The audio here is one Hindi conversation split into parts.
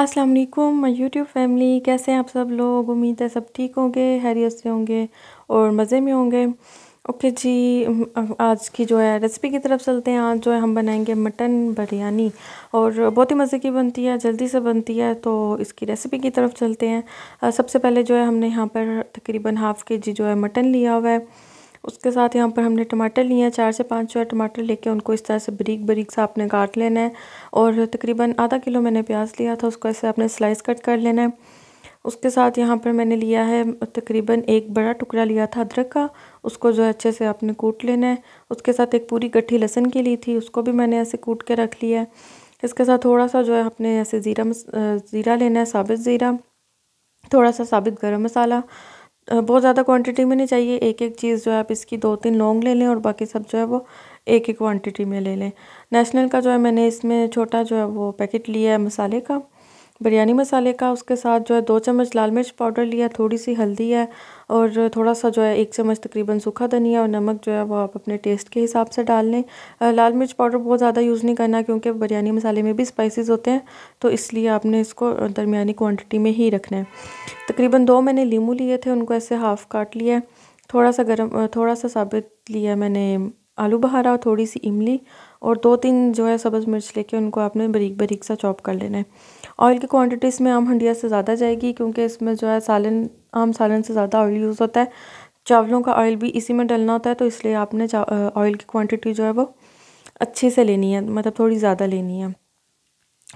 अस्सलाम वालेकुम माय यूट्यूब फैमिली कैसे हैं आप सब लोग उम्मीद है सब ठीक होंगे हैरियत से होंगे और मज़े में होंगे ओके जी आज की जो है रेसिपी की तरफ चलते हैं आज जो है हम बनाएंगे मटन बिरयानी और बहुत ही मज़े की बनती है जल्दी से बनती है तो इसकी रेसिपी की तरफ चलते हैं सबसे पहले जो है हमने यहाँ पर तकरीबन हाफ़ के जी जो है मटन लिया हुआ है उसके साथ यहाँ पर हमने टमाटर लिए हैं चार से पाँच चार टमाटर लेके उनको इस तरह से बरीक बरीक सा आपने काट लेना है और तकरीबन आधा किलो मैंने प्याज लिया था उसको ऐसे आपने स्लाइस कट कर लेना है उसके साथ यहाँ पर मैंने लिया है तकरीबन एक बड़ा टुकड़ा लिया था अदरक का उसको जो है अच्छे से आपने कूट लेना है उसके साथ एक पूरी गट्ठी लहसन की ली थी उसको भी मैंने ऐसे कूट के रख लिया है इसके साथ थोड़ा सा जो है आपने ऐसे ज़ीरा ज़ीरा लेना है साबित ज़ीरा थोड़ा सा साबित गरम मसाला बहुत ज़्यादा क्वांटिटी में नहीं चाहिए एक एक चीज़ जो है आप इसकी दो तीन लौंग ले लें और बाकी सब जो है वो एक ही क्वांटिटी में ले लें नेशनल का जो है मैंने इसमें छोटा जो है वो पैकेट लिया है मसाले का बिरयानी मसाले का उसके साथ जो है दो चम्मच लाल मिर्च पाउडर लिया थोड़ी सी हल्दी है और थोड़ा सा जो है एक चम्मच तकरीबन सूखा धनिया और नमक जो है वो आप अपने टेस्ट के हिसाब से डाल लें लाल मिर्च पाउडर बहुत ज़्यादा यूज़ नहीं करना क्योंकि बिरयानी मसाले में भी स्पाइसेस होते हैं तो इसलिए आपने इसको दरमियानी क्वान्टिटी में ही रखना है तकरीबन दो मैंने लीमू लिए थे उनको ऐसे हाफ़ काट लिया थोड़ा सा गर्म थोड़ा सा साबित लिया मैंने आलू बहारा और थोड़ी सी इमली और दो तीन जो है सब्ज़ मिर्च लेके उनको आपने बरीक बरीक सा चॉप कर लेना है ऑयल की क्वांटिटी इसमें आम हंडिया से ज़्यादा जाएगी क्योंकि इसमें जो है सालन आम सालन से ज़्यादा ऑयल यूज़ होता है चावलों का ऑयल भी इसी में डलना होता है तो इसलिए आपने ऑयल की क्वान्टिटी जो है वो अच्छे से लेनी है मतलब थोड़ी ज़्यादा लेनी है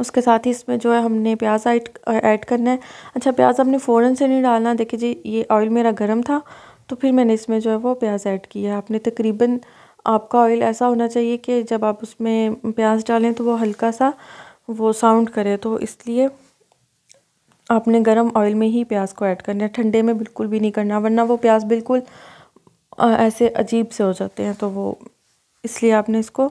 उसके साथ ही इसमें जो है हमने प्याज ऐड ऐड करना है अच्छा प्याज आपने फ़ौरन से नहीं डालना देखिए जी ये ऑयल मेरा गर्म था तो फिर मैंने इसमें जो है वो प्याज ऐड किया आपने तकरीबन आपका ऑयल ऐसा होना चाहिए कि जब आप उसमें प्याज डालें तो वो हल्का सा वो साउंड करे तो इसलिए आपने गरम ऑयल में ही प्याज को ऐड करना है ठंडे में बिल्कुल भी नहीं करना वरना वो प्याज बिल्कुल ऐसे अजीब से हो जाते हैं तो वो इसलिए आपने इसको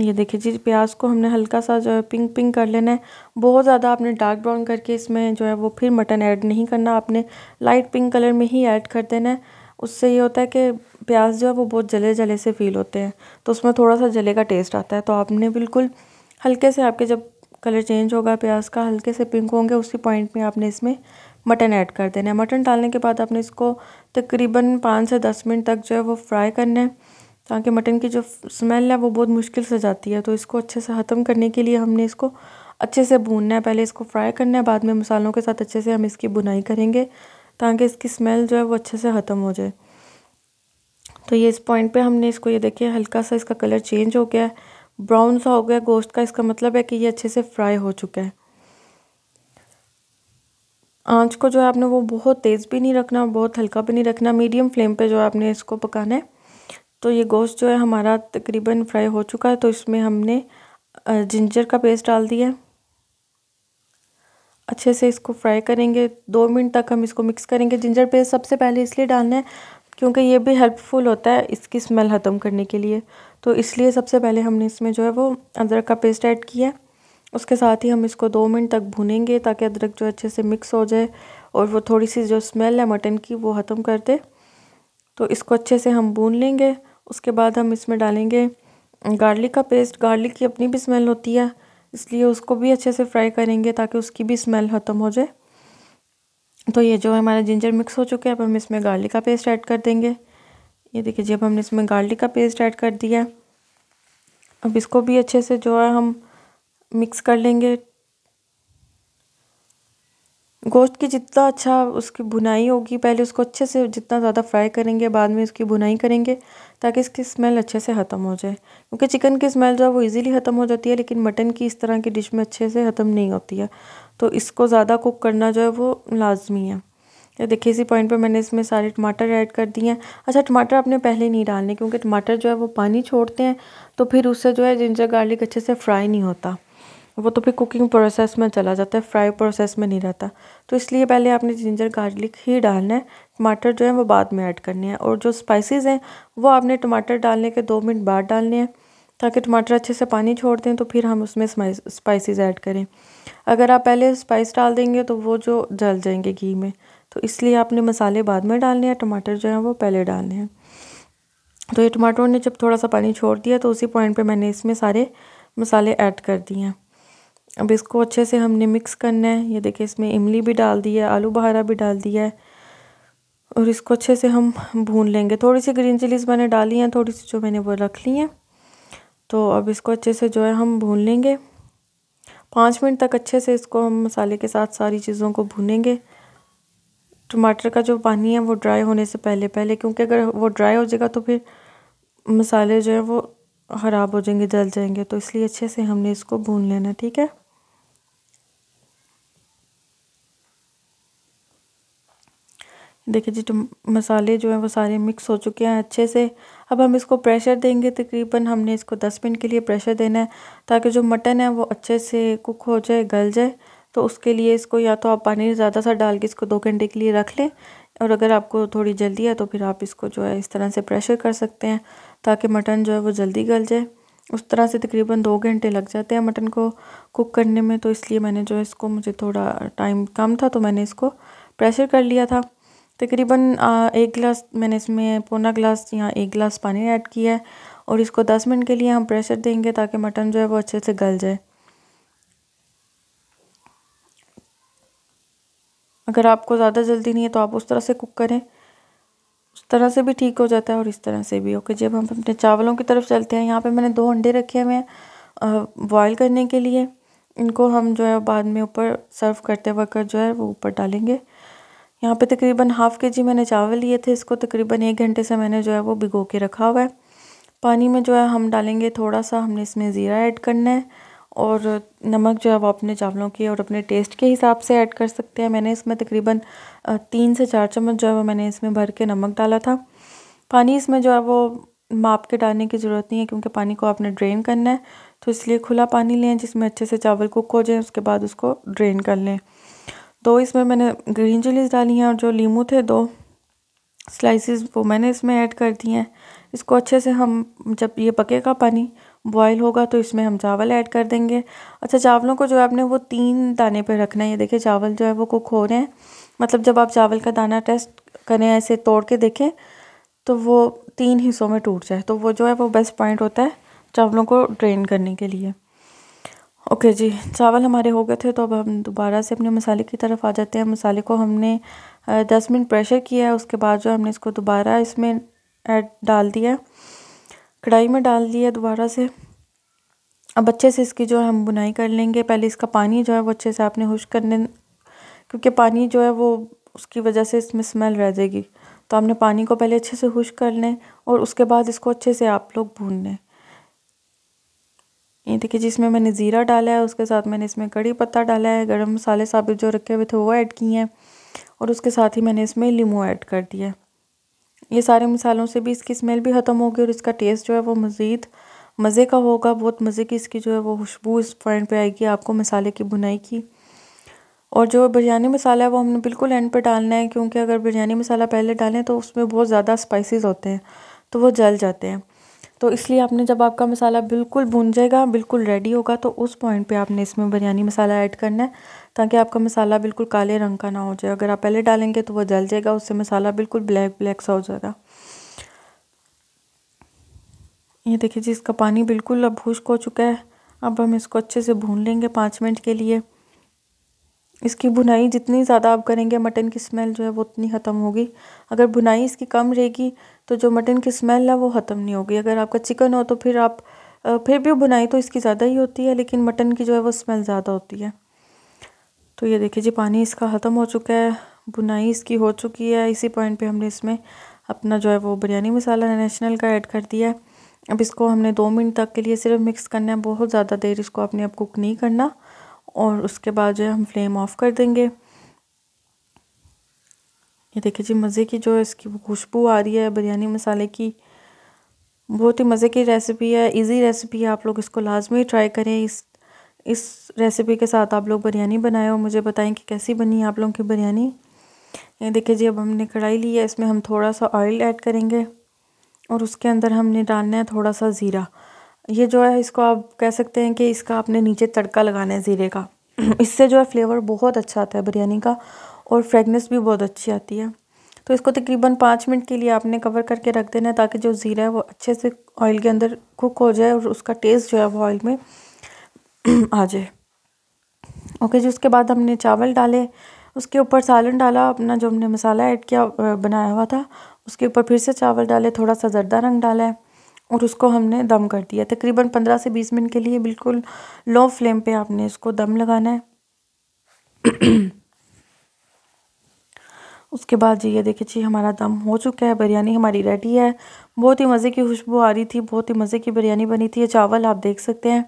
ये देखिए जी प्याज को हमने हल्का सा जो है पिंक पिंक कर लेना है बहुत ज़्यादा आपने डार्क ब्राउन करके इसमें जो है वो फिर मटन ऐड नहीं करना आपने लाइट पिंक कलर में ही ऐड कर देना है उससे ये होता है कि प्याज जो है वो बहुत जले जले से फील होते हैं तो उसमें थोड़ा सा जले का टेस्ट आता है तो आपने बिल्कुल हल्के से आपके जब कलर चेंज होगा प्याज का हल्के से पिंक होंगे उसी पॉइंट में आपने इसमें मटन ऐड कर देना है मटन डालने के बाद आपने इसको तकरीबन पाँच से दस मिनट तक जो है वो फ्राई करना है ताकि मटन की जो स्मेल है वो बहुत मुश्किल से जाती है तो इसको अच्छे से ख़त्म करने के लिए हमने इसको अच्छे से भूनना है पहले इसको फ्राई करना है बाद में मसालों के साथ अच्छे से हम इसकी बुनाई करेंगे ताकि इसकी स्मेल जो है वो अच्छे से ख़त्म हो जाए तो ये इस पॉइंट पे हमने इसको ये देखिए हल्का सा इसका कलर चेंज हो गया है ब्राउन सा हो गया गोश्त का इसका मतलब है कि ये अच्छे से फ्राई हो चुका है आंच को जो है आपने वो बहुत तेज़ भी नहीं रखना बहुत हल्का भी नहीं रखना मीडियम फ्लेम पे जो है आपने इसको पकाना है तो ये गोश्त जो है हमारा तकरीबन फ्राई हो चुका है तो इसमें हमने जिंजर का पेस्ट डाल दिया अच्छे से इसको फ्राई करेंगे दो मिनट तक हम इसको मिक्स करेंगे जिंजर पेस्ट सबसे पहले इसलिए डालना है क्योंकि ये भी हेल्पफुल होता है इसकी स्मेल ख़त्म करने के लिए तो इसलिए सबसे पहले हमने इसमें जो है वो अदरक का पेस्ट ऐड किया उसके साथ ही हम इसको दो मिनट तक भूनेंगे ताकि अदरक जो अच्छे से मिक्स हो जाए और वो थोड़ी सी जो स्मेल है मटन की वो ख़त्म कर दे तो इसको अच्छे से हम भून लेंगे उसके बाद हम इसमें डालेंगे गार्लिक का पेस्ट गार्लिक की अपनी भी स्मेल होती है इसलिए उसको भी अच्छे से फ्राई करेंगे ताकि उसकी भी स्मेल ख़त्म हो जाए तो ये जो हमारा जिंजर मिक्स हो चुके हैं अब हम इसमें गार्लिक का पेस्ट ऐड कर देंगे ये देखिए जी अब हमने इसमें गार्लिक का पेस्ट ऐड कर दिया अब इसको भी अच्छे से जो है हम मिक्स कर लेंगे गोश्त की जितना अच्छा उसकी बुनाई होगी पहले उसको अच्छे से जितना ज़्यादा फ्राई करेंगे बाद में उसकी बुनाई करेंगे ताकि इसकी स्मेल अच्छे से ख़त्म हो जाए क्योंकि चिकन की स्मेल जो है वो इजीली ख़त्म हो जाती है लेकिन मटन की इस तरह की डिश में अच्छे से ख़त्म नहीं होती है तो इसको ज़्यादा कुक करना जो है वो लाजमी है ये देखिए इसी पॉइंट पे मैंने इसमें सारे टमाटर ऐड कर दिए हैं अच्छा टमाटर आपने पहले नहीं डालने क्योंकि टमाटर जो है वो पानी छोड़ते हैं तो फिर उससे जो है जिंजर गार्लिक अच्छे से फ्राई नहीं होता वो तो फिर कुकिंग प्रोसेस में चला जाता है फ्राई प्रोसेस में नहीं रहता तो इसलिए पहले आपने जिंजर गार्लिक ही डालना है टमाटर जो है वो बाद में ऐड करने हैं और जो स्पाइसेस हैं वो आपने टमाटर डालने के दो मिनट बाद डालने हैं ताकि टमाटर अच्छे से पानी छोड़ दें तो फिर हम उसमें स्पाइसेस ऐड करें अगर आप पहले स्पाइस डाल देंगे तो वो जो जल जाएंगे घी में तो इसलिए आपने मसाले बाद में डालने हैं टमाटर जो है वो पहले डालने हैं तो ये टमाटरों ने जब थोड़ा सा पानी छोड़ दिया तो उसी पॉइंट पे मैंने इसमें सारे मसाले ऐड कर दिए हैं अब इसको अच्छे से हमने मिक्स करना है ये देखिए इसमें इमली भी डाल दी है आलू बहारा भी डाल दिया है और इसको अच्छे से हम भून लेंगे थोड़ी सी ग्रीन चिलीज़ मैंने डाली हैं थोड़ी सी जो मैंने वो रख ली हैं तो अब इसको अच्छे से जो है हम भून लेंगे पाँच मिनट तक अच्छे से इसको हम मसाले के साथ सारी चीज़ों को भूनेंगे टमाटर का जो पानी है वो ड्राई होने से पहले पहले क्योंकि अगर वो ड्राई हो जाएगा तो फिर मसाले जो है वो ख़राब हो जाएंगे जल जाएंगे तो इसलिए अच्छे से हमने इसको भून लेना ठीक है देखिए जी मसाले जो हैं वो सारे मिक्स हो चुके हैं अच्छे से अब हम इसको प्रेशर देंगे तकरीबन हमने इसको दस मिनट के लिए प्रेशर देना है ताकि जो मटन है वो अच्छे से कुक हो जाए गल जाए तो उसके लिए इसको या तो आप पानी ज़्यादा सा डाल के इसको दो घंटे के लिए रख लें और अगर आपको थोड़ी जल्दी है तो फिर आप इसको जो है इस तरह से प्रेशर कर सकते हैं ताकि मटन जो है वो जल्दी गल जाए उस तरह से तकरीबन दो घंटे लग जाते हैं मटन को कुक करने में तो इसलिए मैंने जो है इसको मुझे थोड़ा टाइम कम था तो मैंने इसको प्रेशर कर लिया था तकरीबन एक गिलास मैंने इसमें पौना गिलास या एक गिलास पानी ऐड किया है और इसको दस मिनट के लिए हम प्रेशर देंगे ताकि मटन जो है वो अच्छे से गल जाए अगर आपको ज़्यादा जल्दी नहीं है तो आप उस तरह से कुक करें उस तरह से भी ठीक हो जाता है और इस तरह से भी ओके जब हम अपने चावलों की तरफ चलते हैं यहाँ पे मैंने दो अंडे रखे हुए हैं बॉयल करने के लिए इनको हम जो है बाद में ऊपर सर्व करते वक्त जो है वो ऊपर डालेंगे यहाँ पे तकरीबन हाफ़ के जी मैंने चावल लिए थे इसको तकरीबन एक घंटे से मैंने जो है वो भिगो के रखा हुआ है पानी में जो है हम डालेंगे थोड़ा सा हमने इसमें ज़ीरा ऐड करना है और नमक जो है वो अपने चावलों के और अपने टेस्ट के हिसाब से ऐड कर सकते हैं मैंने इसमें तकरीबन तीन से चार चम्मच जो है वो मैंने इसमें भर के नमक डाला था पानी इसमें जो है वो माप के डालने की ज़रूरत नहीं है क्योंकि पानी को आपने ड्रेन करना है तो इसलिए खुला पानी लें जिसमें अच्छे से चावल कुक हो जाए उसके बाद उसको ड्रेन कर लें तो इसमें मैंने ग्रीन चिलीज़ डाली हैं और जो लीमू थे दो स्लाइसेस वो मैंने इसमें ऐड कर दिए हैं इसको अच्छे से हम जब ये पकेगा पानी बॉयल होगा तो इसमें हम चावल ऐड कर देंगे अच्छा चावलों को जो है आपने वो तीन दाने पे रखना है ये देखिए चावल जो है वो कुक हो रहे हैं मतलब जब आप चावल का दाना टेस्ट करें ऐसे तोड़ के देखें तो वो तीन हिस्सों में टूट जाए तो वो जो है वो बेस्ट पॉइंट होता है चावलों को ड्रेन करने के लिए ओके जी चावल हमारे हो गए थे तो अब हम दोबारा से अपने मसाले की तरफ आ जाते हैं मसाले को हमने दस मिनट प्रेशर किया है उसके बाद जो हमने इसको दोबारा इसमें ऐड डाल दिया कढ़ाई में डाल दिया दोबारा से अब अच्छे से इसकी जो है हम बुनाई कर लेंगे पहले इसका पानी जो है वो अच्छे से आपने हुश करने क्योंकि पानी जो है वो उसकी वजह से इसमें स्मेल रह जाएगी तो आपने पानी को पहले अच्छे से हुश कर लें और उसके बाद इसको अच्छे से आप लोग भून लें ये देखिए जिसमें मैंने ज़ीरा डाला है उसके साथ मैंने इसमें कड़ी पत्ता डाला है गर्म मसाले साबित जो रखे हुए थे वो ऐड किए हैं और उसके साथ ही मैंने इसमें लीमू ऐड कर दिया ये सारे मसालों से भी इसकी स्मेल भी ख़त्म होगी और इसका टेस्ट जो है वो मज़ीद मज़े का होगा बहुत मज़े की इसकी जो है वो खुशबू इस पॉइंट पे आएगी आपको मसाले की बुनाई की और जो बिरयानी मसाला है वो हमने बिल्कुल एंड पे डालना है क्योंकि अगर बिरयानी मसाला पहले डालें तो उसमें बहुत ज़्यादा स्पाइसेस होते हैं तो वो जल जाते हैं तो इसलिए आपने जब आपका मसाला बिल्कुल भुन जाएगा बिल्कुल रेडी होगा तो उस पॉइंट पे आपने इसमें बिरयानी मसाला ऐड करना है ताकि आपका मसाला बिल्कुल काले रंग का ना हो जाए अगर आप पहले डालेंगे तो वह जल जाएगा उससे मसाला बिल्कुल ब्लैक ब्लैक सा हो जाएगा ये देखिए जी इसका पानी बिल्कुल अब खुश्क हो चुका है अब हम इसको अच्छे से भून लेंगे पाँच मिनट के लिए इसकी बुनाई जितनी ज़्यादा आप करेंगे मटन की स्मेल जो है वो उतनी ख़त्म होगी अगर बुनाई इसकी कम रहेगी तो जो मटन की स्मेल है वो ख़त्म नहीं होगी अगर आपका चिकन हो तो फिर आप फिर भी बुनाई तो इसकी ज़्यादा ही होती है लेकिन मटन की जो है वो स्मेल ज़्यादा होती है तो ये देखिए जी पानी इसका ख़त्म हो चुका है बुनाई इसकी हो चुकी है इसी पॉइंट पर हमने इसमें अपना जो है वो बिरयानी मसाला नेशनल का ऐड कर दिया है अब इसको हमने दो मिनट तक के लिए सिर्फ मिक्स करना है बहुत ज़्यादा देर इसको अपने आप कुक नहीं करना और उसके बाद जो है हम फ्लेम ऑफ़ कर देंगे ये देखिए जी मज़े की जो है इसकी खुशबू आ रही है बिरयानी मसाले की बहुत ही मज़े की रेसिपी है इजी रेसिपी है आप लोग इसको लाजमी ट्राई करें इस इस रेसिपी के साथ आप लोग बिरयानी बनाए और मुझे बताएं कि कैसी बनी है आप लोगों की बिरयानी ये देखिए जी अब हमने कढ़ाई ली है इसमें हम थोड़ा सा ऑयल ऐड करेंगे और उसके अंदर हमने डालना है थोड़ा सा ज़ीरा ये जो है इसको आप कह सकते हैं कि इसका आपने नीचे तड़का लगाना है ज़ीरे का इससे जो है फ्लेवर बहुत अच्छा आता है बिरयानी का और फ्रेगनेस भी बहुत अच्छी आती है तो इसको तकरीबन पाँच मिनट के लिए आपने कवर करके रख देना है ताकि जो ज़ीरा है वो अच्छे से ऑयल के अंदर कुक हो जाए और उसका टेस्ट जो है वो ऑयल में आ जाए ओके जी उसके बाद हमने चावल डाले उसके ऊपर सालन डाला अपना जो हमने मसाला ऐड किया बनाया हुआ था उसके ऊपर फिर से चावल डाले थोड़ा सा जर्दा रंग डाला है और उसको हमने दम कर दिया तकरीबन पंद्रह से बीस मिनट के लिए बिल्कुल लो फ्लेम पे आपने इसको दम लगाना है उसके बाद जी ये देखिए जी हमारा दम हो चुका है बिरयानी हमारी रेडी है बहुत ही मज़े की खुशबू आ रही थी बहुत ही मज़े की बिरयानी बनी थी ये चावल आप देख सकते हैं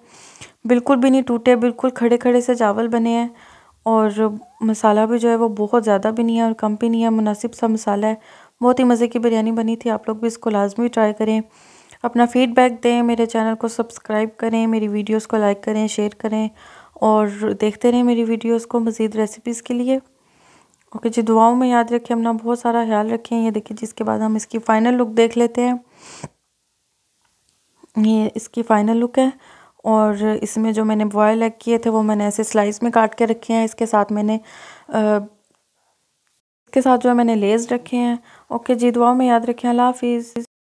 बिल्कुल भी नहीं टूटे बिल्कुल खड़े खड़े से चावल बने हैं और मसाला भी जो है वो बहुत ज़्यादा भी नहीं है और कम भी नहीं है मुनासिब सा मसाला है बहुत ही मज़े की बिरयानी बनी थी आप लोग भी इसको लाजमी ट्राई करें अपना फीडबैक दें मेरे चैनल को सब्सक्राइब करें मेरी वीडियोस को लाइक करें शेयर करें और देखते रहें मेरी वीडियोस को मज़ीद रेसिपीज़ के लिए ओके जी दुआओं में याद रखें अपना बहुत सारा ख्याल रखें ये देखिए जिसके बाद हम इसकी फ़ाइनल लुक देख लेते हैं ये इसकी फ़ाइनल लुक है और इसमें जो मैंने बॉयल एग किए थे वो मैंने ऐसे स्लाइस में काट के रखे हैं इसके साथ मैंने आ, इसके साथ जो है मैंने लेस रखे हैं ओके जी दुआओं में याद रखें अल्लाह हाफिज़